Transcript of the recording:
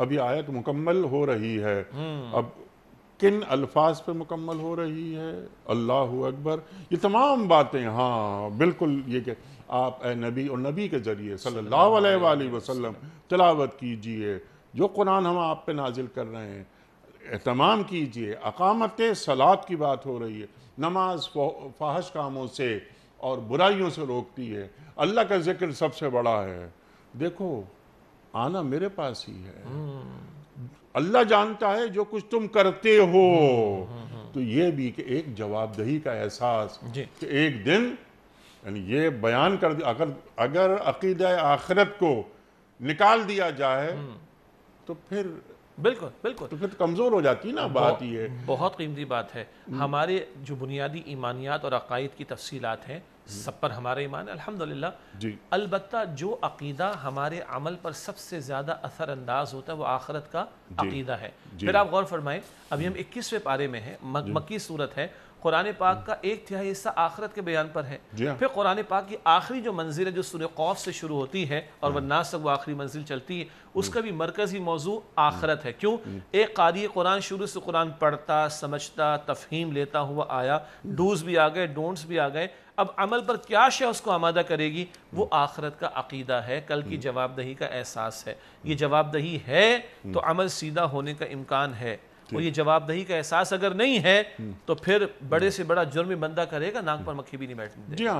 अभी आयत मुकम्मल हो रही है हम्म। अब किन अल्फाज पे मुकम्मल हो रही है अल्लाह अकबर ये तमाम बातें हाँ बिल्कुल ये कह आप ए नबी और नबी के ज़रिए सल्लल्लाहु अलैहि वसल्लम तलावत कीजिए जो कुरान हम आप पे नाजिल कर रहे हैं अहतमाम कीजिए अकामत सलात की बात हो रही है नमाज फाहश कामों से और बुराइयों से रोकती है अल्लाह का जिक्र सबसे बड़ा है देखो आना मेरे पास ही है अल्लाह जानता है जो कुछ तुम करते हो तो ये भी कि एक जवाबदही का एहसास कि एक दिन यानी ये बयान कर दिया अगर अगर अकीद आखिरत को निकाल दिया जाए हम्म। तो फिर बिल्कुल बिल्कुल तो फिर तो कमज़ोर हो जाती है ना बात ये बहुत कीमती बात है हम्म। हमारे जो बुनियादी ईमानियात और अकायद की तफसीलात हैं हम्म। सब पर हमारा ईमान है अल्हम्दुलिल्लाह जी अलबत् जो अकीदा हमारे अमल पर सबसे ज़्यादा असर अंदाज होता है वो आखरत का अकीदा है फिर आप गौर फरमाएं अभी हम इक्कीसवें पारे में हैं मक्की सूरत है कुरान पाक का एक तिहाई हिस्सा आखरत के बयान पर है हाँ। फिर कुरान पाक की आखिरी जो मंजिल है जो सुर कौफ से शुरू होती है और हम्म। वन्नास तक वो आखिरी मंजिल चलती है उसका हम्म। भी मरकजी मौजू आखरत है क्यों एक कारी कुरान शुरू से कुरान पढ़ता समझता तफहीम लेता हुआ आया डूज भी आ गए डोंट्स भी आ गए अब अमल अमल पर क्या शय उसको आमादा करेगी वो आखरत का अकीदा है कल की हम्म। जवाबदही का एहसास है ये जवाबदही है हम्म। तो अमल सीधा होने का इम्कान है और ये जवाबदही का एहसास अगर नहीं है हम्म। तो फिर बड़े से बड़ा जुर्म बंदा करेगा नाक पर मक्खी भी नहीं बैठने